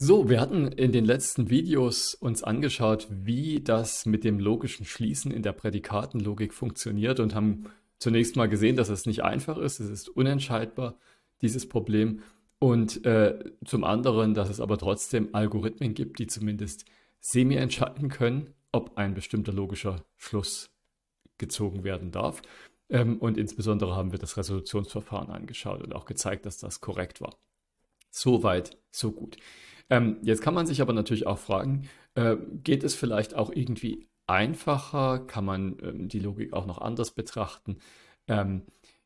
So, wir hatten in den letzten Videos uns angeschaut, wie das mit dem logischen Schließen in der Prädikatenlogik funktioniert und haben zunächst mal gesehen, dass es nicht einfach ist, es ist unentscheidbar, dieses Problem. Und äh, zum anderen, dass es aber trotzdem Algorithmen gibt, die zumindest semi entscheiden können, ob ein bestimmter logischer Schluss gezogen werden darf. Ähm, und insbesondere haben wir das Resolutionsverfahren angeschaut und auch gezeigt, dass das korrekt war. Soweit, so gut. Ähm, jetzt kann man sich aber natürlich auch fragen, äh, geht es vielleicht auch irgendwie einfacher? Kann man ähm, die Logik auch noch anders betrachten? Ähm,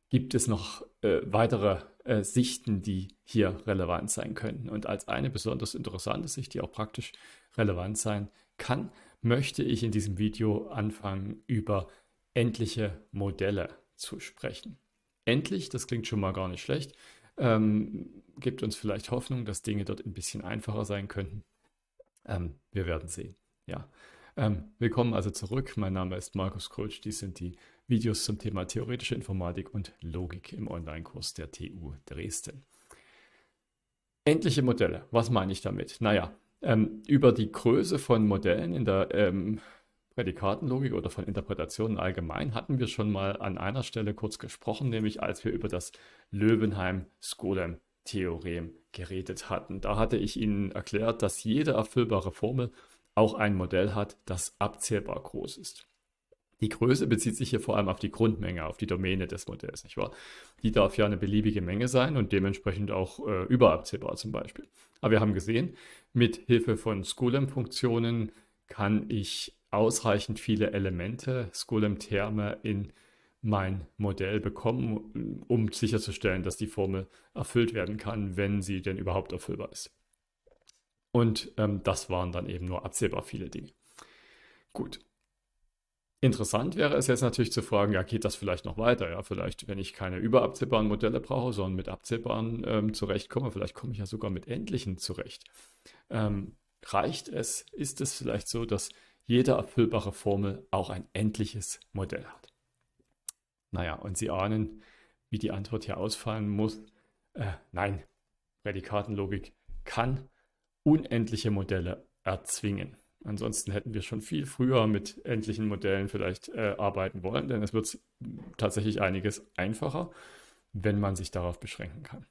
gibt es noch äh, weitere äh, Sichten, die hier relevant sein könnten? Und als eine besonders interessante Sicht, die auch praktisch relevant sein kann, möchte ich in diesem Video anfangen, über endliche Modelle zu sprechen. Endlich, das klingt schon mal gar nicht schlecht. Ähm, gibt uns vielleicht Hoffnung, dass Dinge dort ein bisschen einfacher sein könnten. Ähm, wir werden sehen. Ja. Ähm, willkommen also zurück. Mein Name ist Markus Krutsch. Dies sind die Videos zum Thema theoretische Informatik und Logik im Online-Kurs der TU Dresden. Endliche Modelle. Was meine ich damit? Naja, ähm, über die Größe von Modellen in der ähm, Prädikatenlogik oder von Interpretationen allgemein hatten wir schon mal an einer Stelle kurz gesprochen, nämlich als wir über das Löwenheim-Skolem-Theorem geredet hatten. Da hatte ich Ihnen erklärt, dass jede erfüllbare Formel auch ein Modell hat, das abzählbar groß ist. Die Größe bezieht sich hier vor allem auf die Grundmenge, auf die Domäne des Modells, nicht wahr? Die darf ja eine beliebige Menge sein und dementsprechend auch äh, überabzählbar zum Beispiel. Aber wir haben gesehen, mit Hilfe von Skolem-Funktionen kann ich ausreichend viele Elemente Skolem-Terme in mein Modell bekommen, um sicherzustellen, dass die Formel erfüllt werden kann, wenn sie denn überhaupt erfüllbar ist. Und ähm, das waren dann eben nur absehbar viele Dinge. Gut. Interessant wäre es jetzt natürlich zu fragen, ja, geht das vielleicht noch weiter? Ja, vielleicht, wenn ich keine überabsehbaren Modelle brauche, sondern mit abzählbaren ähm, zurechtkomme, vielleicht komme ich ja sogar mit endlichen zurecht. Ähm, reicht es? Ist es vielleicht so, dass jede erfüllbare Formel auch ein endliches Modell hat. Naja, und Sie ahnen, wie die Antwort hier ausfallen muss. Äh, nein, Prädikatenlogik kann unendliche Modelle erzwingen. Ansonsten hätten wir schon viel früher mit endlichen Modellen vielleicht äh, arbeiten wollen, denn es wird tatsächlich einiges einfacher, wenn man sich darauf beschränken kann.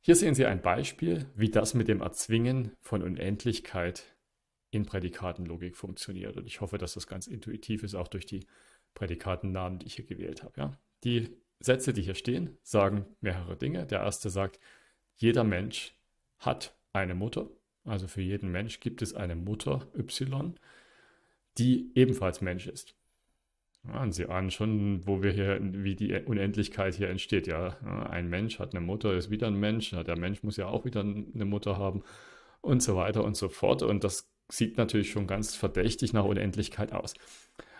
Hier sehen Sie ein Beispiel, wie das mit dem Erzwingen von Unendlichkeit in Prädikatenlogik funktioniert. Und ich hoffe, dass das ganz intuitiv ist, auch durch die Prädikatennamen, die ich hier gewählt habe. Ja? Die Sätze, die hier stehen, sagen mehrere Dinge. Der erste sagt, jeder Mensch hat eine Mutter. Also für jeden Mensch gibt es eine Mutter Y, die ebenfalls Mensch ist. Ja, Sie ahnen schon, wo wir hier, wie die Unendlichkeit hier entsteht. Ja, ein Mensch hat eine Mutter, ist wieder ein Mensch. der Mensch muss ja auch wieder eine Mutter haben und so weiter und so fort. Und das sieht natürlich schon ganz verdächtig nach Unendlichkeit aus.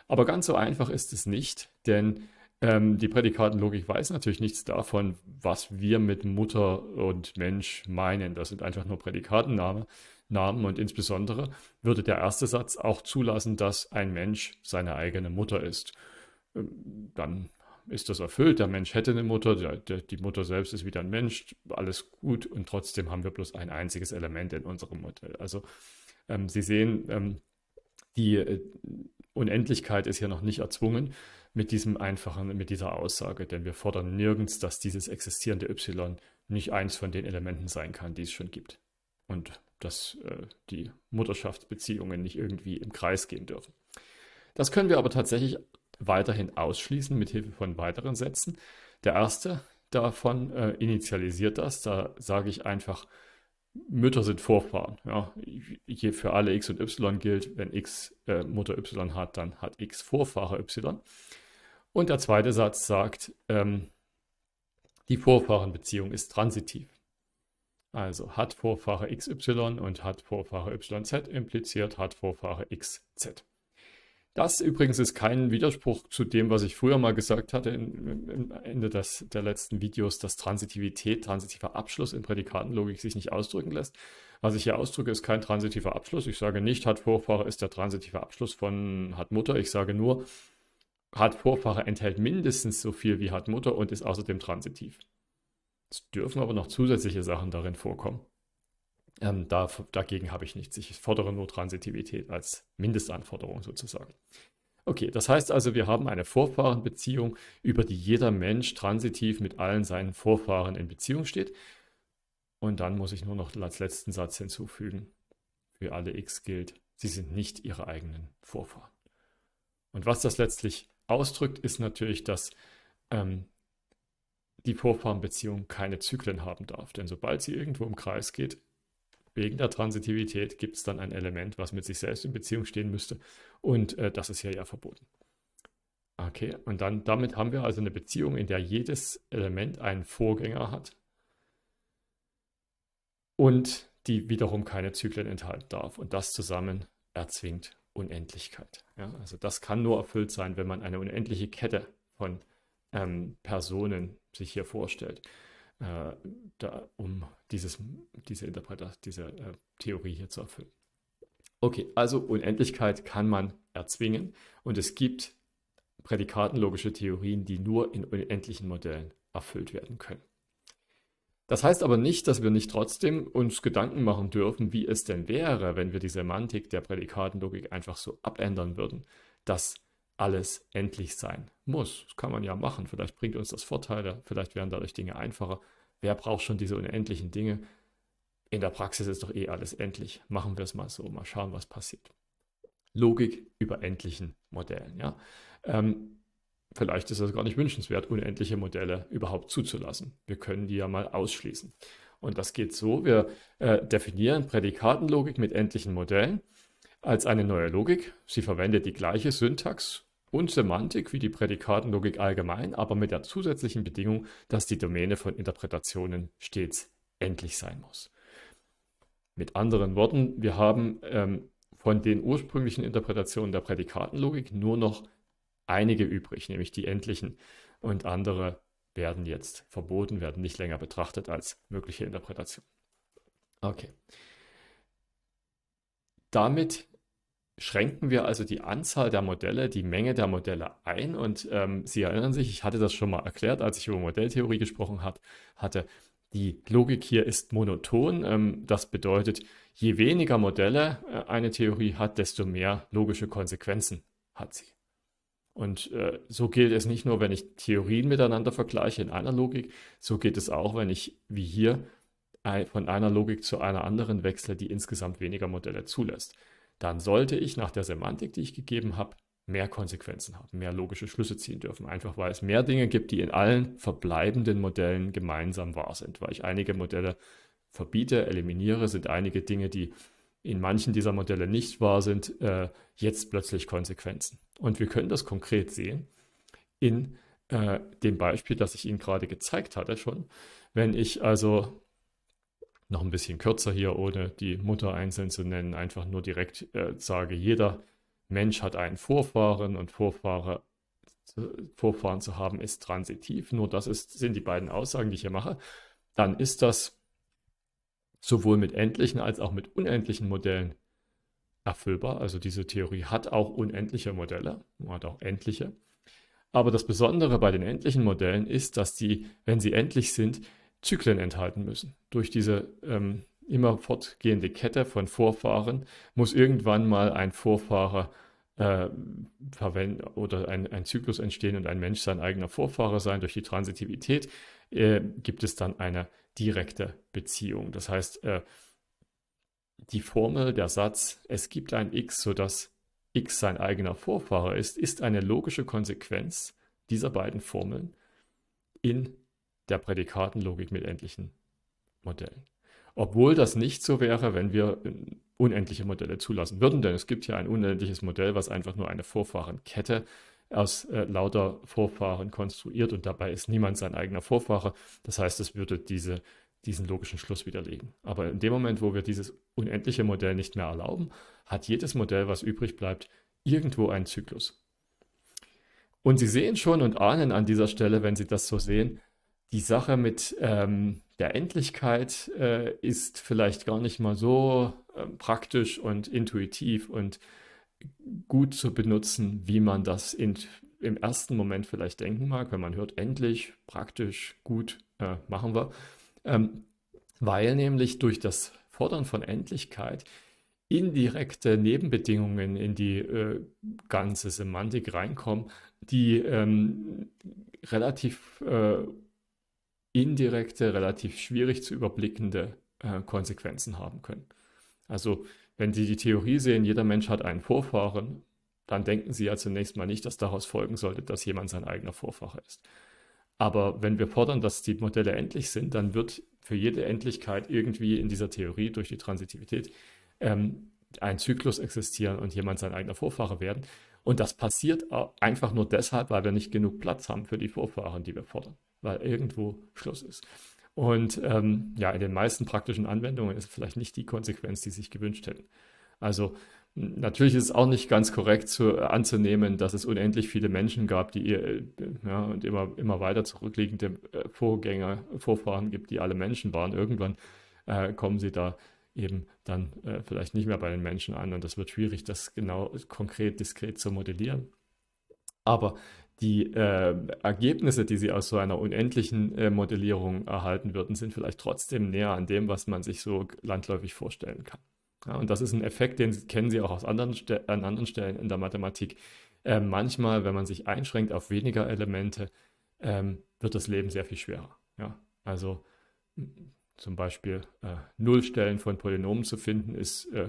Aber ganz so einfach ist es nicht, denn ähm, die Prädikatenlogik weiß natürlich nichts davon, was wir mit Mutter und Mensch meinen. Das sind einfach nur Prädikatennamen. Namen und insbesondere würde der erste Satz auch zulassen, dass ein Mensch seine eigene Mutter ist. Ähm, dann ist das erfüllt. Der Mensch hätte eine Mutter, die Mutter selbst ist wieder ein Mensch, alles gut und trotzdem haben wir bloß ein einziges Element in unserem Modell. Also ähm, Sie sehen, ähm, die äh, Unendlichkeit ist hier noch nicht erzwungen mit diesem einfachen, mit dieser Aussage, denn wir fordern nirgends, dass dieses existierende Y nicht eins von den Elementen sein kann, die es schon gibt. Und dass äh, die Mutterschaftsbeziehungen nicht irgendwie im Kreis gehen dürfen. Das können wir aber tatsächlich weiterhin ausschließen mit Hilfe von weiteren Sätzen. Der erste davon äh, initialisiert das, da sage ich einfach, Mütter sind Vorfahren. Ja. Je für alle X und Y gilt, wenn X äh, Mutter Y hat, dann hat X Vorfahre Y. Und der zweite Satz sagt, ähm, die Vorfahrenbeziehung ist transitiv. Also hat Vorfahre XY und hat Vorfahre YZ impliziert hat Vorfahre XZ. Das übrigens ist kein Widerspruch zu dem, was ich früher mal gesagt hatte, am Ende des, der letzten Videos, dass Transitivität, transitiver Abschluss in Prädikatenlogik sich nicht ausdrücken lässt. Was ich hier ausdrücke, ist kein transitiver Abschluss. Ich sage nicht, hat Vorfahre ist der transitive Abschluss von hat Mutter. Ich sage nur, hat Vorfahre enthält mindestens so viel wie hat Mutter und ist außerdem transitiv. Es dürfen aber noch zusätzliche Sachen darin vorkommen. Ähm, da, dagegen habe ich nichts. Ich fordere nur Transitivität als Mindestanforderung sozusagen. Okay, das heißt also, wir haben eine Vorfahrenbeziehung, über die jeder Mensch transitiv mit allen seinen Vorfahren in Beziehung steht. Und dann muss ich nur noch als letzten Satz hinzufügen, für alle x gilt, sie sind nicht ihre eigenen Vorfahren. Und was das letztlich ausdrückt, ist natürlich, dass ähm, die Vorfahrenbeziehung keine Zyklen haben darf. Denn sobald sie irgendwo im Kreis geht, Wegen der Transitivität gibt es dann ein Element, was mit sich selbst in Beziehung stehen müsste. Und äh, das ist hier ja verboten. Okay, und dann damit haben wir also eine Beziehung, in der jedes Element einen Vorgänger hat und die wiederum keine Zyklen enthalten darf. Und das zusammen erzwingt Unendlichkeit. Ja, also das kann nur erfüllt sein, wenn man eine unendliche Kette von ähm, Personen sich hier vorstellt äh, da, um dieses, diese, Interpretation, diese äh, Theorie hier zu erfüllen. Okay, also Unendlichkeit kann man erzwingen und es gibt prädikatenlogische Theorien, die nur in unendlichen Modellen erfüllt werden können. Das heißt aber nicht, dass wir nicht trotzdem uns Gedanken machen dürfen, wie es denn wäre, wenn wir die Semantik der Prädikatenlogik einfach so abändern würden, dass alles endlich sein muss. Das kann man ja machen. Vielleicht bringt uns das Vorteile, vielleicht werden dadurch Dinge einfacher. Wer braucht schon diese unendlichen Dinge? In der Praxis ist doch eh alles endlich. Machen wir es mal so, mal schauen, was passiert. Logik über endlichen Modellen. Ja? Ähm, vielleicht ist es gar nicht wünschenswert, unendliche Modelle überhaupt zuzulassen. Wir können die ja mal ausschließen. Und das geht so, wir äh, definieren Prädikatenlogik mit endlichen Modellen als eine neue Logik. Sie verwendet die gleiche Syntax, und Semantik wie die Prädikatenlogik allgemein, aber mit der zusätzlichen Bedingung, dass die Domäne von Interpretationen stets endlich sein muss. Mit anderen Worten, wir haben ähm, von den ursprünglichen Interpretationen der Prädikatenlogik nur noch einige übrig, nämlich die endlichen, und andere werden jetzt verboten, werden nicht länger betrachtet als mögliche Interpretation. Okay. Damit Schränken wir also die Anzahl der Modelle, die Menge der Modelle ein. Und ähm, Sie erinnern sich, ich hatte das schon mal erklärt, als ich über Modelltheorie gesprochen hat, hatte. Die Logik hier ist monoton. Ähm, das bedeutet, je weniger Modelle äh, eine Theorie hat, desto mehr logische Konsequenzen hat sie. Und äh, so gilt es nicht nur, wenn ich Theorien miteinander vergleiche in einer Logik, so geht es auch, wenn ich, wie hier, von einer Logik zu einer anderen wechsle, die insgesamt weniger Modelle zulässt dann sollte ich nach der Semantik, die ich gegeben habe, mehr Konsequenzen haben, mehr logische Schlüsse ziehen dürfen. Einfach weil es mehr Dinge gibt, die in allen verbleibenden Modellen gemeinsam wahr sind. Weil ich einige Modelle verbiete, eliminiere, sind einige Dinge, die in manchen dieser Modelle nicht wahr sind, äh, jetzt plötzlich Konsequenzen. Und wir können das konkret sehen in äh, dem Beispiel, das ich Ihnen gerade gezeigt hatte schon. Wenn ich also noch ein bisschen kürzer hier, ohne die Mutter einzeln zu nennen, einfach nur direkt äh, sage, jeder Mensch hat einen Vorfahren und Vorfahre, Vorfahren zu haben ist transitiv. Nur das ist, sind die beiden Aussagen, die ich hier mache. Dann ist das sowohl mit endlichen als auch mit unendlichen Modellen erfüllbar. Also diese Theorie hat auch unendliche Modelle, hat auch endliche. Aber das Besondere bei den endlichen Modellen ist, dass die, wenn sie endlich sind, Zyklen enthalten müssen. Durch diese ähm, immer fortgehende Kette von Vorfahren muss irgendwann mal ein Vorfahrer äh, oder ein, ein, Zyklus entstehen und ein Mensch sein eigener Vorfahre sein. Durch die Transitivität äh, gibt es dann eine direkte Beziehung. Das heißt, äh, die Formel, der Satz, es gibt ein X, sodass X sein eigener Vorfahre ist, ist eine logische Konsequenz dieser beiden Formeln in der Prädikatenlogik mit endlichen Modellen. Obwohl das nicht so wäre, wenn wir äh, unendliche Modelle zulassen würden, denn es gibt hier ein unendliches Modell, was einfach nur eine Vorfahrenkette aus äh, lauter Vorfahren konstruiert und dabei ist niemand sein eigener Vorfahre. Das heißt, es würde diese, diesen logischen Schluss widerlegen. Aber in dem Moment, wo wir dieses unendliche Modell nicht mehr erlauben, hat jedes Modell, was übrig bleibt, irgendwo einen Zyklus. Und Sie sehen schon und ahnen an dieser Stelle, wenn Sie das so sehen, die Sache mit ähm, der Endlichkeit äh, ist vielleicht gar nicht mal so äh, praktisch und intuitiv und gut zu benutzen, wie man das in, im ersten Moment vielleicht denken mag, wenn man hört, endlich, praktisch, gut, äh, machen wir. Ähm, weil nämlich durch das Fordern von Endlichkeit indirekte Nebenbedingungen in die äh, ganze Semantik reinkommen, die ähm, relativ äh, indirekte, relativ schwierig zu überblickende äh, Konsequenzen haben können. Also wenn Sie die Theorie sehen, jeder Mensch hat einen Vorfahren, dann denken Sie ja zunächst mal nicht, dass daraus folgen sollte, dass jemand sein eigener Vorfahre ist. Aber wenn wir fordern, dass die Modelle endlich sind, dann wird für jede Endlichkeit irgendwie in dieser Theorie durch die Transitivität ähm, ein Zyklus existieren und jemand sein eigener Vorfahre werden. Und das passiert einfach nur deshalb, weil wir nicht genug Platz haben für die Vorfahren, die wir fordern weil irgendwo Schluss ist. Und ähm, ja, in den meisten praktischen Anwendungen ist vielleicht nicht die Konsequenz, die sich gewünscht hätten. Also natürlich ist es auch nicht ganz korrekt zu, äh, anzunehmen, dass es unendlich viele Menschen gab, die ihr, äh, ja, und immer, immer weiter zurückliegende äh, Vorgänger, Vorfahren gibt, die alle Menschen waren. Irgendwann äh, kommen sie da eben dann äh, vielleicht nicht mehr bei den Menschen an und das wird schwierig, das genau konkret, diskret zu modellieren. Aber die äh, Ergebnisse, die sie aus so einer unendlichen äh, Modellierung erhalten würden, sind vielleicht trotzdem näher an dem, was man sich so landläufig vorstellen kann. Ja, und das ist ein Effekt, den kennen Sie auch aus anderen an anderen Stellen in der Mathematik. Äh, manchmal, wenn man sich einschränkt auf weniger Elemente, ähm, wird das Leben sehr viel schwerer. Ja? Also zum Beispiel äh, Nullstellen von Polynomen zu finden, ist äh,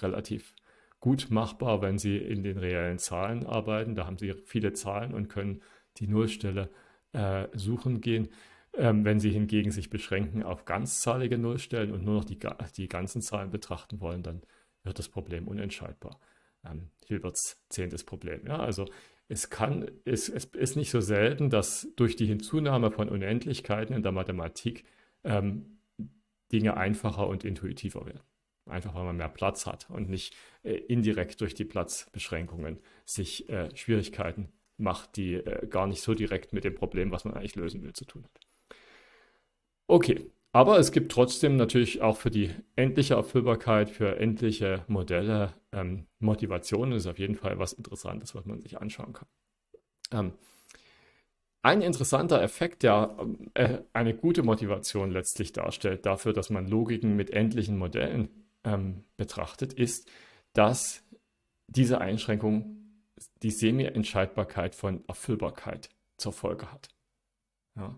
relativ gut machbar, wenn Sie in den reellen Zahlen arbeiten. Da haben Sie viele Zahlen und können die Nullstelle äh, suchen gehen. Ähm, wenn Sie hingegen sich beschränken auf ganzzahlige Nullstellen und nur noch die, die ganzen Zahlen betrachten wollen, dann wird das Problem unentscheidbar. Ähm, Hilberts zehntes Problem. Ja, also es kann, es, es ist nicht so selten, dass durch die Hinzunahme von Unendlichkeiten in der Mathematik ähm, Dinge einfacher und intuitiver werden. Einfach weil man mehr Platz hat und nicht äh, indirekt durch die Platzbeschränkungen sich äh, Schwierigkeiten macht, die äh, gar nicht so direkt mit dem Problem, was man eigentlich lösen will, zu tun hat. Okay, aber es gibt trotzdem natürlich auch für die endliche Erfüllbarkeit, für endliche Modelle ähm, Das ist auf jeden Fall was Interessantes, was man sich anschauen kann. Ähm, ein interessanter Effekt, der ähm, äh, eine gute Motivation letztlich darstellt dafür, dass man Logiken mit endlichen Modellen ähm, betrachtet, ist, dass diese Einschränkung die Semi-Entscheidbarkeit von Erfüllbarkeit zur Folge hat. Ja,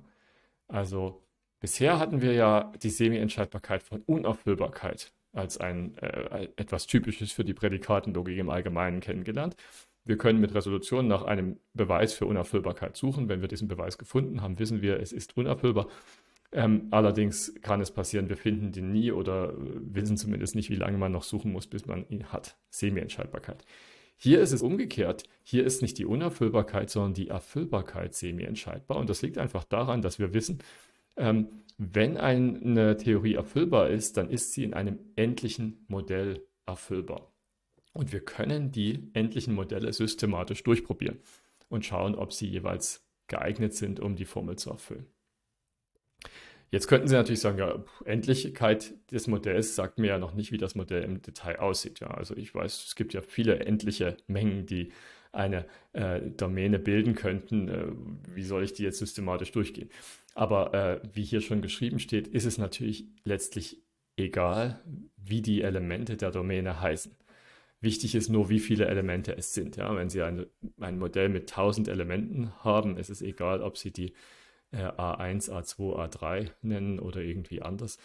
also bisher hatten wir ja die Semi-Entscheidbarkeit von Unerfüllbarkeit als ein äh, äh, etwas Typisches für die Prädikatenlogik im Allgemeinen kennengelernt. Wir können mit Resolution nach einem Beweis für Unerfüllbarkeit suchen. Wenn wir diesen Beweis gefunden haben, wissen wir, es ist unerfüllbar. Ähm, allerdings kann es passieren, wir finden den nie oder äh, wissen zumindest nicht, wie lange man noch suchen muss, bis man ihn hat. Semi-Entscheidbarkeit. Hier ist es umgekehrt. Hier ist nicht die Unerfüllbarkeit, sondern die Erfüllbarkeit semi-entscheidbar. Und das liegt einfach daran, dass wir wissen, ähm, wenn eine Theorie erfüllbar ist, dann ist sie in einem endlichen Modell erfüllbar. Und wir können die endlichen Modelle systematisch durchprobieren und schauen, ob sie jeweils geeignet sind, um die Formel zu erfüllen. Jetzt könnten Sie natürlich sagen, ja, Endlichkeit des Modells sagt mir ja noch nicht, wie das Modell im Detail aussieht. Ja, also ich weiß, es gibt ja viele endliche Mengen, die eine äh, Domäne bilden könnten. Äh, wie soll ich die jetzt systematisch durchgehen? Aber äh, wie hier schon geschrieben steht, ist es natürlich letztlich egal, wie die Elemente der Domäne heißen. Wichtig ist nur, wie viele Elemente es sind. Ja? Wenn Sie ein, ein Modell mit 1000 Elementen haben, ist es egal, ob Sie die A1, A2, A3 nennen oder irgendwie anders.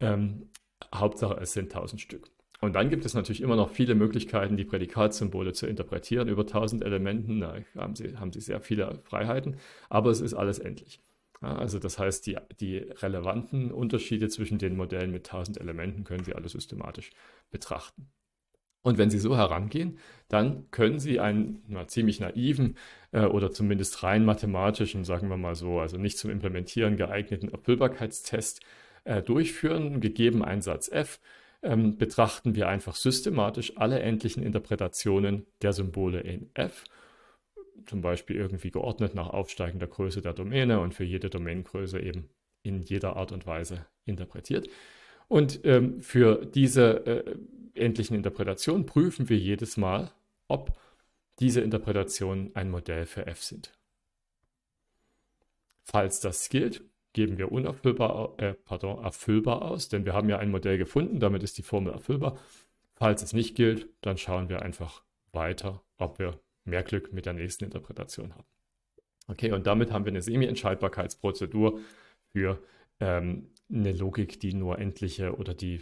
Ähm, Hauptsache, es sind 1000 Stück. Und dann gibt es natürlich immer noch viele Möglichkeiten, die Prädikatsymbole zu interpretieren. Über 1000 Elementen Da haben, sie, haben sie sehr viele Freiheiten, aber es ist alles endlich. Also das heißt, die, die relevanten Unterschiede zwischen den Modellen mit 1000 Elementen können Sie alle systematisch betrachten. Und wenn Sie so herangehen, dann können Sie einen na, ziemlich naiven äh, oder zumindest rein mathematischen, sagen wir mal so, also nicht zum Implementieren geeigneten Erfüllbarkeitstest äh, durchführen, gegeben Einsatz f. Ähm, betrachten wir einfach systematisch alle endlichen Interpretationen der Symbole in f, zum Beispiel irgendwie geordnet nach aufsteigender Größe der Domäne und für jede Domänengröße eben in jeder Art und Weise interpretiert. Und ähm, für diese äh, endlichen Interpretationen prüfen wir jedes Mal, ob diese Interpretationen ein Modell für f sind. Falls das gilt, geben wir unerfüllbar, äh, pardon, erfüllbar aus, denn wir haben ja ein Modell gefunden, damit ist die Formel erfüllbar. Falls es nicht gilt, dann schauen wir einfach weiter, ob wir mehr Glück mit der nächsten Interpretation haben. Okay, und damit haben wir eine Semi-Entscheidbarkeitsprozedur für ähm, eine Logik, die nur endliche oder die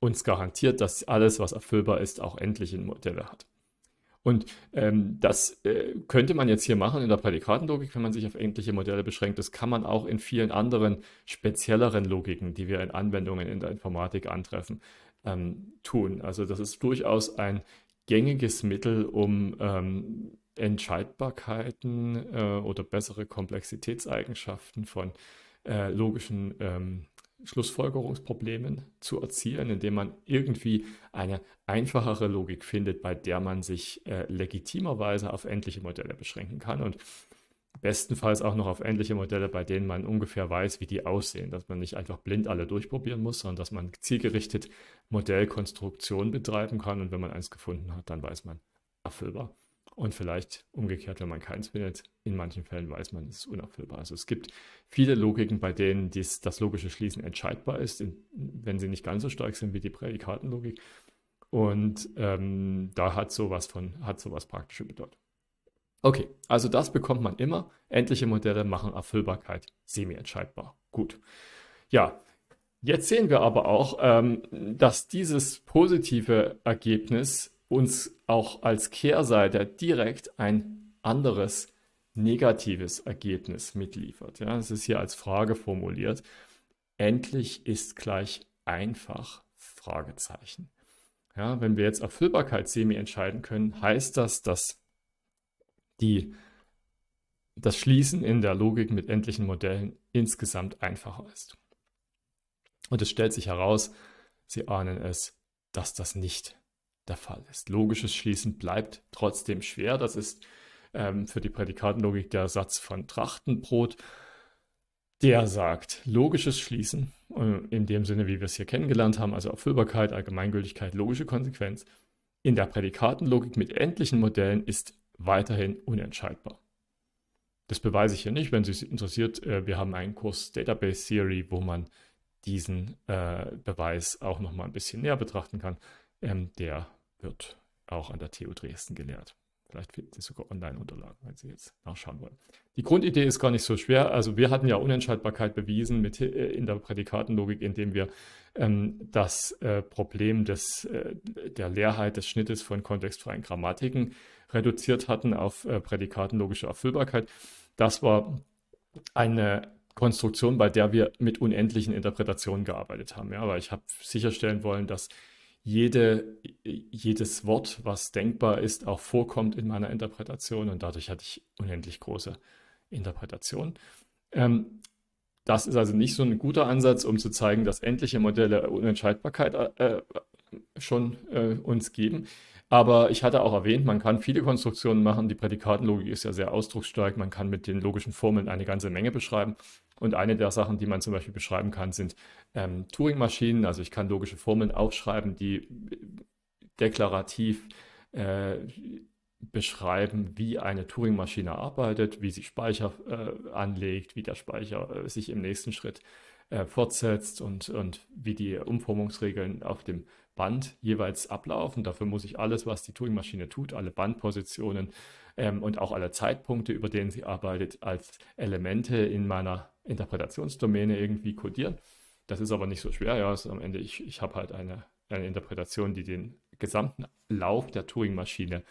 uns garantiert, dass alles, was erfüllbar ist, auch endliche Modelle hat. Und ähm, das äh, könnte man jetzt hier machen in der Prädikatenlogik, wenn man sich auf endliche Modelle beschränkt. Das kann man auch in vielen anderen spezielleren Logiken, die wir in Anwendungen in der Informatik antreffen, ähm, tun. Also das ist durchaus ein gängiges Mittel, um ähm, Entscheidbarkeiten äh, oder bessere Komplexitätseigenschaften von äh, äh, logischen ähm, Schlussfolgerungsproblemen zu erzielen, indem man irgendwie eine einfachere Logik findet, bei der man sich äh, legitimerweise auf endliche Modelle beschränken kann und bestenfalls auch noch auf endliche Modelle, bei denen man ungefähr weiß, wie die aussehen, dass man nicht einfach blind alle durchprobieren muss, sondern dass man zielgerichtet Modellkonstruktionen betreiben kann und wenn man eins gefunden hat, dann weiß man erfüllbar, und vielleicht umgekehrt, wenn man keins findet. In manchen Fällen weiß man, es ist unerfüllbar. Also es gibt viele Logiken, bei denen dies, das logische Schließen entscheidbar ist, in, wenn sie nicht ganz so stark sind wie die Prädikatenlogik. Und ähm, da hat sowas von, hat sowas praktische Bedeutung. Okay, also das bekommt man immer. Endliche Modelle machen Erfüllbarkeit semi-entscheidbar. Gut. Ja, jetzt sehen wir aber auch, ähm, dass dieses positive Ergebnis uns auch als Kehrseite direkt ein anderes negatives Ergebnis mitliefert. Ja, es ist hier als Frage formuliert. Endlich ist gleich einfach Fragezeichen. Ja, wenn wir jetzt Erfüllbarkeit semi entscheiden können, heißt das, dass die, das Schließen in der Logik mit endlichen Modellen insgesamt einfacher ist. Und es stellt sich heraus, Sie ahnen es, dass das nicht der Fall ist. Logisches Schließen bleibt trotzdem schwer. Das ist ähm, für die Prädikatenlogik der Satz von Trachtenbrot. Der sagt, logisches Schließen, äh, in dem Sinne, wie wir es hier kennengelernt haben, also Erfüllbarkeit, Allgemeingültigkeit, logische Konsequenz, in der Prädikatenlogik mit endlichen Modellen ist weiterhin unentscheidbar. Das beweise ich hier nicht, wenn Sie es interessiert. Äh, wir haben einen Kurs Database Theory, wo man diesen äh, Beweis auch nochmal ein bisschen näher betrachten kann. Ähm, der wird auch an der TU Dresden gelehrt. Vielleicht finden Sie sogar Online-Unterlagen, wenn Sie jetzt nachschauen wollen. Die Grundidee ist gar nicht so schwer. Also wir hatten ja Unentscheidbarkeit bewiesen mit, äh, in der Prädikatenlogik, indem wir ähm, das äh, Problem des, äh, der Leerheit des Schnittes von kontextfreien Grammatiken reduziert hatten auf äh, prädikatenlogische Erfüllbarkeit. Das war eine Konstruktion, bei der wir mit unendlichen Interpretationen gearbeitet haben. Ja, weil ich habe sicherstellen wollen, dass jede, jedes Wort, was denkbar ist, auch vorkommt in meiner Interpretation und dadurch hatte ich unendlich große Interpretation. Ähm, das ist also nicht so ein guter Ansatz, um zu zeigen, dass endliche Modelle Unentscheidbarkeit äh, äh schon äh, uns geben. Aber ich hatte auch erwähnt, man kann viele Konstruktionen machen. Die Prädikatenlogik ist ja sehr ausdrucksstark. Man kann mit den logischen Formeln eine ganze Menge beschreiben. Und eine der Sachen, die man zum Beispiel beschreiben kann, sind ähm, Turing-Maschinen. Also ich kann logische Formeln aufschreiben, die äh, deklarativ äh, beschreiben, wie eine Turing-Maschine arbeitet, wie sie Speicher äh, anlegt, wie der Speicher äh, sich im nächsten Schritt äh, fortsetzt und, und wie die Umformungsregeln auf dem Band jeweils ablaufen. Dafür muss ich alles, was die Turing-Maschine tut, alle Bandpositionen, ähm, und auch alle Zeitpunkte, über denen sie arbeitet, als Elemente in meiner Interpretationsdomäne irgendwie codieren. Das ist aber nicht so schwer. Ja, also am Ende, ich, ich habe halt eine, eine Interpretation, die den gesamten Lauf der Turing-Maschine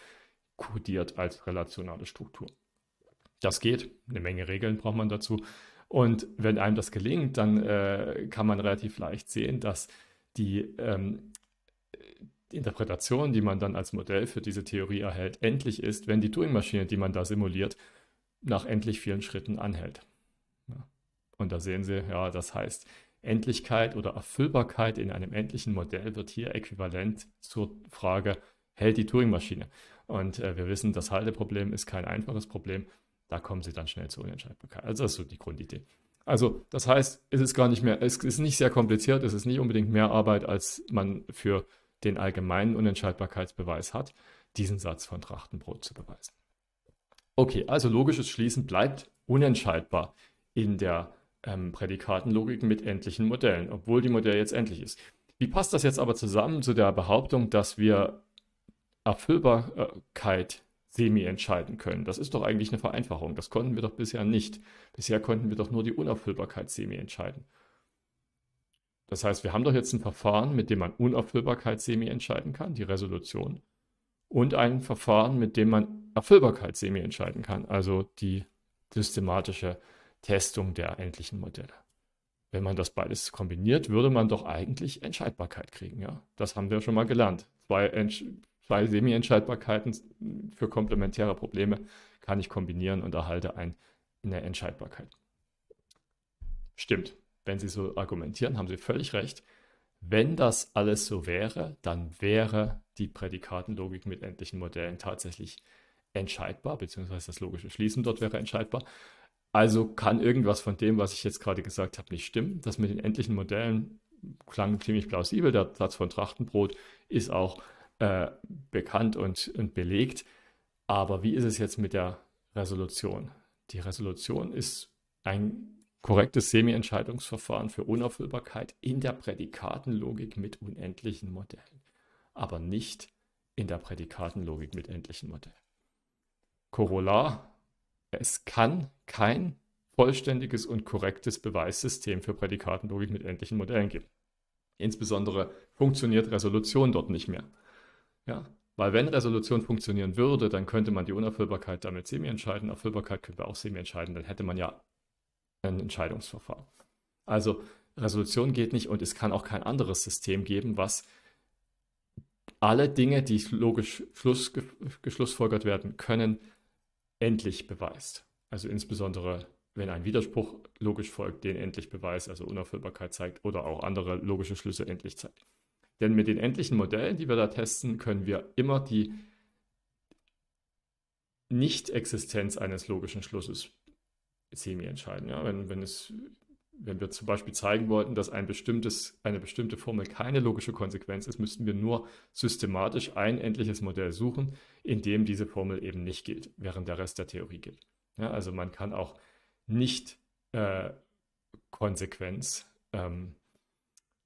codiert als relationale Struktur. Das geht, eine Menge Regeln braucht man dazu. Und wenn einem das gelingt, dann äh, kann man relativ leicht sehen, dass die ähm, die Interpretation, die man dann als Modell für diese Theorie erhält, endlich ist, wenn die Turing-Maschine, die man da simuliert, nach endlich vielen Schritten anhält. Ja. Und da sehen Sie, ja, das heißt, Endlichkeit oder Erfüllbarkeit in einem endlichen Modell wird hier äquivalent zur Frage, hält die Turing-Maschine? Und äh, wir wissen, das Halteproblem ist kein einfaches Problem. Da kommen Sie dann schnell zur Unentscheidbarkeit. Also das ist so die Grundidee. Also das heißt, es ist gar nicht mehr, es ist nicht sehr kompliziert, es ist nicht unbedingt mehr Arbeit, als man für den allgemeinen Unentscheidbarkeitsbeweis hat, diesen Satz von Trachtenbrot zu beweisen. Okay, also logisches Schließen bleibt unentscheidbar in der ähm, Prädikatenlogik mit endlichen Modellen, obwohl die Modell jetzt endlich ist. Wie passt das jetzt aber zusammen zu der Behauptung, dass wir Erfüllbarkeit semi entscheiden können? Das ist doch eigentlich eine Vereinfachung. Das konnten wir doch bisher nicht. Bisher konnten wir doch nur die Unerfüllbarkeit semi entscheiden. Das heißt, wir haben doch jetzt ein Verfahren, mit dem man Unerfüllbarkeitssemi entscheiden kann, die Resolution, und ein Verfahren, mit dem man Erfüllbarkeitssemi entscheiden kann, also die systematische Testung der endlichen Modelle. Wenn man das beides kombiniert, würde man doch eigentlich Entscheidbarkeit kriegen. Ja? Das haben wir schon mal gelernt. Zwei, zwei Semi-Entscheidbarkeiten für komplementäre Probleme kann ich kombinieren und erhalte eine Entscheidbarkeit. Stimmt wenn Sie so argumentieren, haben Sie völlig recht. Wenn das alles so wäre, dann wäre die Prädikatenlogik mit endlichen Modellen tatsächlich entscheidbar, beziehungsweise das logische Schließen dort wäre entscheidbar. Also kann irgendwas von dem, was ich jetzt gerade gesagt habe, nicht stimmen. Das mit den endlichen Modellen klang ziemlich plausibel. Der Satz von Trachtenbrot ist auch äh, bekannt und, und belegt. Aber wie ist es jetzt mit der Resolution? Die Resolution ist ein korrektes Semi-Entscheidungsverfahren für Unerfüllbarkeit in der Prädikatenlogik mit unendlichen Modellen, aber nicht in der Prädikatenlogik mit endlichen Modellen. Korollar, es kann kein vollständiges und korrektes Beweissystem für Prädikatenlogik mit endlichen Modellen geben. Insbesondere funktioniert Resolution dort nicht mehr. Ja, weil wenn Resolution funktionieren würde, dann könnte man die Unerfüllbarkeit damit semi-entscheiden. Erfüllbarkeit könnte man auch semi-entscheiden. Dann hätte man ja ein Entscheidungsverfahren. Also Resolution geht nicht und es kann auch kein anderes System geben, was alle Dinge, die logisch Schluss, geschlussfolgert werden können, endlich beweist. Also insbesondere, wenn ein Widerspruch logisch folgt, den endlich beweist, also Unerfüllbarkeit zeigt oder auch andere logische Schlüsse endlich zeigt. Denn mit den endlichen Modellen, die wir da testen, können wir immer die Nicht-Existenz eines logischen Schlusses semi entscheiden. Ja? Wenn, wenn, wenn wir zum Beispiel zeigen wollten, dass ein bestimmtes, eine bestimmte Formel keine logische Konsequenz ist, müssten wir nur systematisch ein endliches Modell suchen, in dem diese Formel eben nicht gilt, während der Rest der Theorie gilt. Ja? Also man kann auch nicht äh, Konsequenz ähm,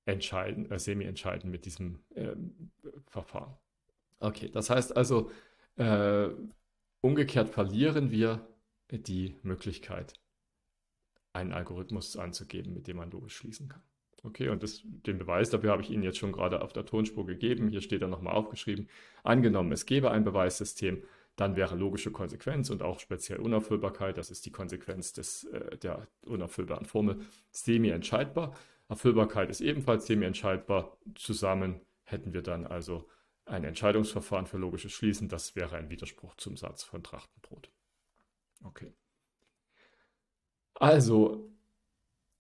entscheiden, äh, semi-entscheiden mit diesem äh, Verfahren. Okay, das heißt also, äh, umgekehrt verlieren wir die Möglichkeit, einen Algorithmus anzugeben, mit dem man logisch schließen kann. Okay, und das, den Beweis dafür habe ich Ihnen jetzt schon gerade auf der Tonspur gegeben. Hier steht dann nochmal aufgeschrieben. Angenommen, es gäbe ein Beweissystem, dann wäre logische Konsequenz und auch speziell Unerfüllbarkeit, das ist die Konsequenz des, äh, der unerfüllbaren Formel, semi-entscheidbar. Erfüllbarkeit ist ebenfalls semi-entscheidbar. Zusammen hätten wir dann also ein Entscheidungsverfahren für logisches Schließen. Das wäre ein Widerspruch zum Satz von Trachtenbrot. Okay. Also,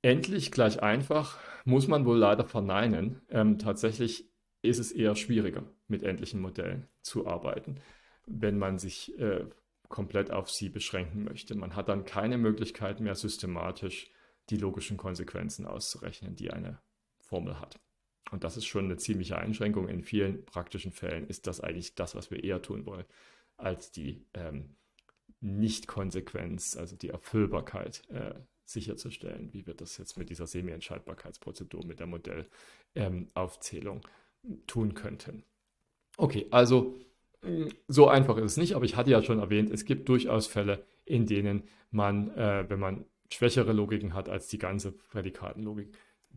endlich gleich einfach muss man wohl leider verneinen. Ähm, tatsächlich ist es eher schwieriger, mit endlichen Modellen zu arbeiten, wenn man sich äh, komplett auf sie beschränken möchte. Man hat dann keine Möglichkeit mehr, systematisch die logischen Konsequenzen auszurechnen, die eine Formel hat. Und das ist schon eine ziemliche Einschränkung. In vielen praktischen Fällen ist das eigentlich das, was wir eher tun wollen, als die ähm, nicht-Konsequenz, also die Erfüllbarkeit äh, sicherzustellen. Wie wir das jetzt mit dieser Semi-Entscheidbarkeitsprozedur, mit der Modellaufzählung ähm, tun könnten? Okay, also mm, so einfach ist es nicht, aber ich hatte ja schon erwähnt, es gibt durchaus Fälle, in denen man, äh, wenn man schwächere Logiken hat als die ganze Prädikatenlogik,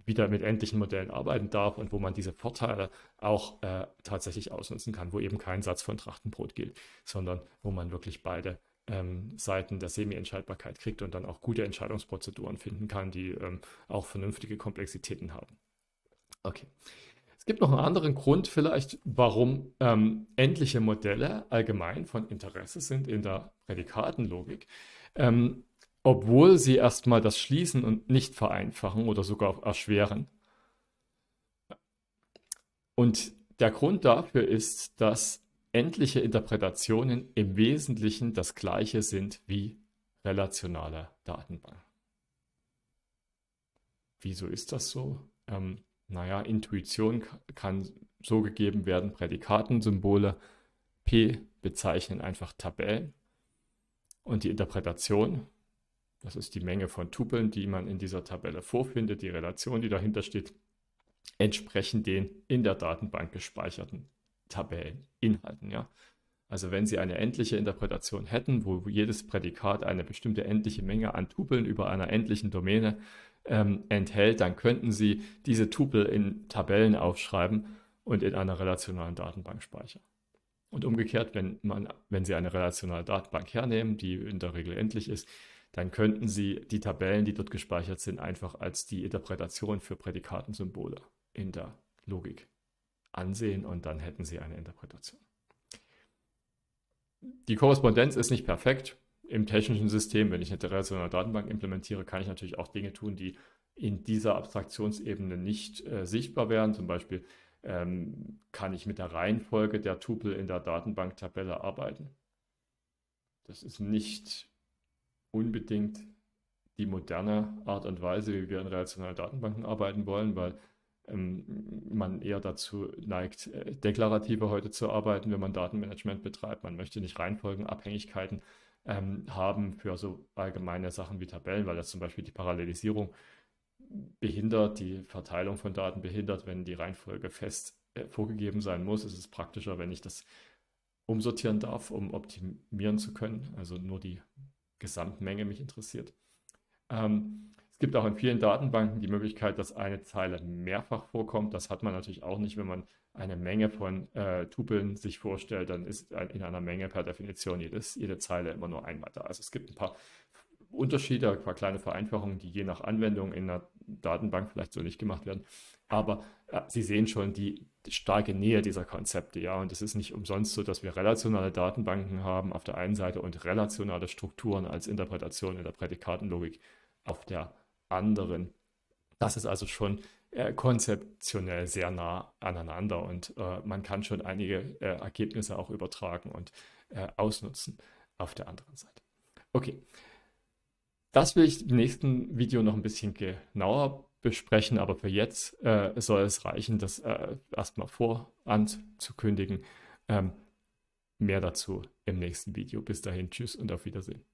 wieder mit endlichen Modellen arbeiten darf und wo man diese Vorteile auch äh, tatsächlich ausnutzen kann, wo eben kein Satz von Trachtenbrot gilt, sondern wo man wirklich beide ähm, Seiten der Semi-Entscheidbarkeit kriegt und dann auch gute Entscheidungsprozeduren finden kann, die ähm, auch vernünftige Komplexitäten haben. Okay. Es gibt noch einen anderen Grund vielleicht, warum ähm, endliche Modelle allgemein von Interesse sind in der Prädikatenlogik, ähm, obwohl sie erstmal das Schließen und nicht vereinfachen oder sogar erschweren. Und der Grund dafür ist, dass endliche Interpretationen im Wesentlichen das gleiche sind wie relationale Datenbanken. Wieso ist das so? Ähm, naja, Intuition kann so gegeben werden, Prädikatensymbole P bezeichnen einfach Tabellen und die Interpretation, das ist die Menge von Tupeln, die man in dieser Tabelle vorfindet, die Relation, die dahinter steht, entsprechen den in der Datenbank gespeicherten Tabelleninhalten. Ja? Also wenn Sie eine endliche Interpretation hätten, wo jedes Prädikat eine bestimmte endliche Menge an Tupeln über einer endlichen Domäne ähm, enthält, dann könnten Sie diese Tupel in Tabellen aufschreiben und in einer relationalen Datenbank speichern. Und umgekehrt, wenn, man, wenn Sie eine relationale Datenbank hernehmen, die in der Regel endlich ist, dann könnten Sie die Tabellen, die dort gespeichert sind, einfach als die Interpretation für Prädikatensymbole in der Logik ansehen und dann hätten sie eine Interpretation. Die Korrespondenz ist nicht perfekt. Im technischen System, wenn ich eine relationale Datenbank implementiere, kann ich natürlich auch Dinge tun, die in dieser Abstraktionsebene nicht äh, sichtbar wären. Zum Beispiel ähm, kann ich mit der Reihenfolge der Tupel in der Datenbanktabelle arbeiten. Das ist nicht unbedingt die moderne Art und Weise, wie wir in relationalen Datenbanken arbeiten wollen, weil ähm, man eher dazu neigt, äh, deklarativer heute zu arbeiten, wenn man Datenmanagement betreibt. Man möchte nicht Reihenfolgen, Abhängigkeiten ähm, haben für so allgemeine Sachen wie Tabellen, weil das zum Beispiel die Parallelisierung behindert, die Verteilung von Daten behindert, wenn die Reihenfolge fest äh, vorgegeben sein muss. Ist es praktischer, wenn ich das umsortieren darf, um optimieren zu können. Also nur die Gesamtmenge mich interessiert. Ähm, es gibt auch in vielen Datenbanken die Möglichkeit, dass eine Zeile mehrfach vorkommt. Das hat man natürlich auch nicht, wenn man eine Menge von äh, Tupeln sich vorstellt, dann ist in einer Menge per Definition jedes, jede Zeile immer nur einmal da. Also es gibt ein paar Unterschiede, ein paar kleine Vereinfachungen, die je nach Anwendung in einer Datenbank vielleicht so nicht gemacht werden. Aber äh, Sie sehen schon die, starke Nähe dieser Konzepte, ja. Und es ist nicht umsonst so, dass wir relationale Datenbanken haben auf der einen Seite und relationale Strukturen als Interpretation in der Prädikatenlogik auf der anderen anderen. Das ist also schon äh, konzeptionell sehr nah aneinander und äh, man kann schon einige äh, Ergebnisse auch übertragen und äh, ausnutzen auf der anderen Seite. Okay, das will ich im nächsten Video noch ein bisschen genauer besprechen, aber für jetzt äh, soll es reichen, das äh, erstmal voranzukündigen. Ähm, mehr dazu im nächsten Video. Bis dahin, tschüss und auf Wiedersehen.